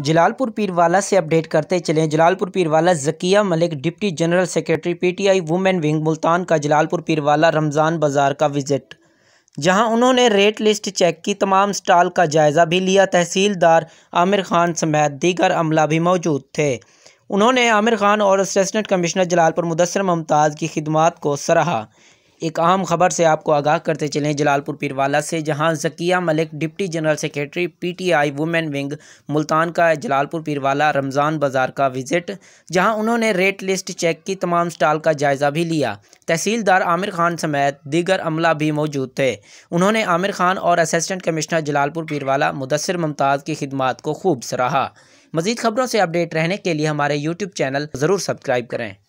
जलालपुर पीरवाला से अपडेट करते चलें Jalalpur Pirwala Zakia Malik deputy general secretary PTI women wing Multan का जलालपुर पीरवाला रमज़ान बाज़ार का विजिट जहां उन्होंने रेट लिस्ट चेक की तमाम स्टॉल का जायज़ा भी लिया तहसीलदार आमिर खान समेत दीगर अमला भी मौजूद थे उन्होंने आमिर खान और असिस्टेंट कमिश्नर जलालपुर मुदसर मुमताज़ की खिदमत को सराहा एक अहम खबर से आपको आगाह करते चले जलालपुर पीरवाला से जहां Zakia Malik deputy general secretary PTI women wing Multan का जलालपुर पीरवाला रमज़ान बाज़ार का विजिट जहां उन्होंने रेट लिस्ट चेक की तमाम स्टॉल का जायज़ा भी लिया तहसीलदार आमिर खान समेत दीगर अमला भी मौजूद थे उन्होंने आमिर खान और असिस्टेंट कमिश्नर जलालपुर पीरवाला मुदसर मुमताज़ की खिदमत को खूब सराहा मजीद खबरों से अपडेट रहने के लिए हमारे यूट्यूब चैनल ज़रूर सब्सक्राइब करें